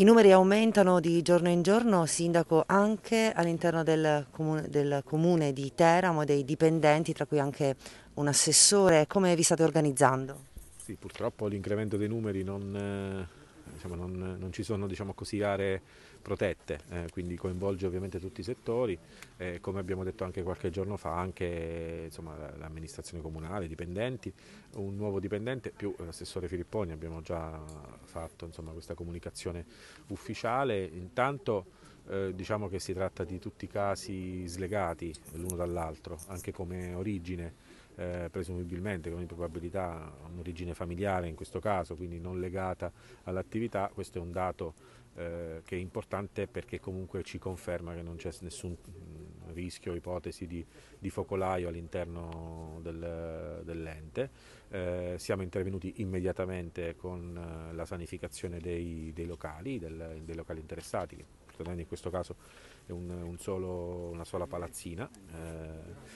I numeri aumentano di giorno in giorno, Sindaco, anche all'interno del, del comune, di Teramo, dei dipendenti, tra cui anche un assessore. Come vi state organizzando? Sì, purtroppo l'incremento dei numeri non, eh, diciamo, non, non, ci sono diciamo così, aree protette, eh, quindi coinvolge ovviamente tutti i settori, eh, come abbiamo detto anche qualche giorno fa, anche insomma, l'amministrazione comunale, i dipendenti, un nuovo dipendente più l'assessore eh, Filipponi, abbiamo già fatto insomma, questa comunicazione ufficiale, intanto eh, diciamo che si tratta di tutti casi slegati l'uno dall'altro, anche come origine eh, presumibilmente con probabilità un'origine familiare in questo caso, quindi non legata all'attività, questo è un dato eh, che è importante perché comunque ci conferma che non c'è nessun mm, rischio, o ipotesi di, di focolaio all'interno del, dell'ente. Eh, siamo intervenuti immediatamente con eh, la sanificazione dei, dei locali, del, dei locali interessati, Certo, in questo caso è un, un solo, una sola palazzina, eh,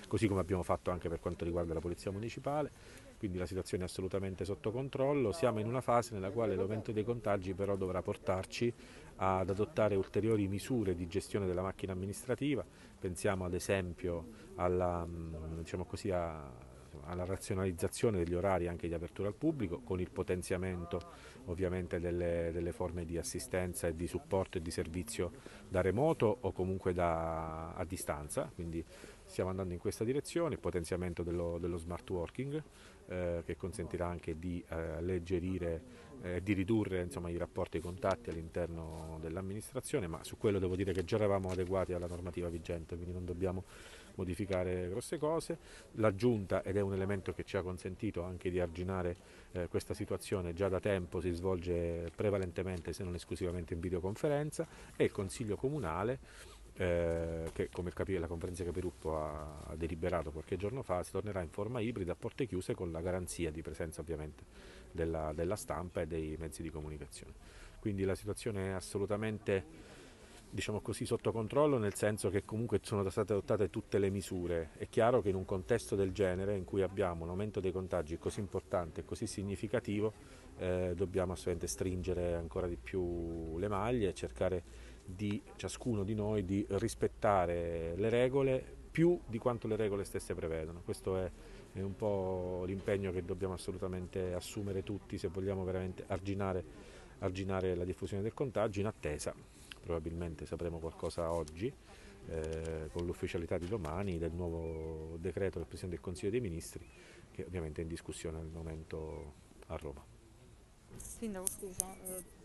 così come abbiamo fatto anche per quanto riguarda la Polizia Municipale, quindi la situazione è assolutamente sotto controllo, siamo in una fase nella quale l'aumento dei contagi però dovrà portarci ad adottare ulteriori misure di gestione della macchina amministrativa, pensiamo ad esempio alla, mm, diciamo così, a alla razionalizzazione degli orari anche di apertura al pubblico, con il potenziamento ovviamente delle, delle forme di assistenza e di supporto e di servizio da remoto o comunque da, a distanza, quindi stiamo andando in questa direzione, il potenziamento dello, dello smart working eh, che consentirà anche di eh, alleggerire e eh, di ridurre insomma, i rapporti e i contatti all'interno dell'amministrazione, ma su quello devo dire che già eravamo adeguati alla normativa vigente, quindi non dobbiamo modificare grosse cose. L'aggiunta, ed è un elemento che ci ha consentito anche di arginare eh, questa situazione, già da tempo si svolge prevalentemente, se non esclusivamente in videoconferenza, e il Consiglio Comunale eh, che come la conferenza Capigruppo ha, ha, deliberato qualche giorno fa, si tornerà in forma ibrida a porte chiuse con la garanzia di presenza ovviamente della, della stampa e dei mezzi di comunicazione. Quindi la situazione è assolutamente diciamo così, sotto controllo, nel senso che comunque sono state adottate tutte le misure. È chiaro che in un contesto del genere, in cui abbiamo un aumento dei contagi così importante e così significativo, eh, dobbiamo assolutamente stringere ancora di più le maglie e cercare di ciascuno di noi di rispettare le regole più di quanto le regole stesse prevedono. Questo è, è un po' l'impegno che dobbiamo assolutamente assumere tutti se vogliamo veramente arginare, arginare la diffusione del contagio in attesa probabilmente sapremo qualcosa oggi, eh, con l'ufficialità di domani del nuovo decreto del Presidente del Consiglio dei Ministri, che ovviamente è in discussione al momento a Roma. Sindaco, scusa, eh,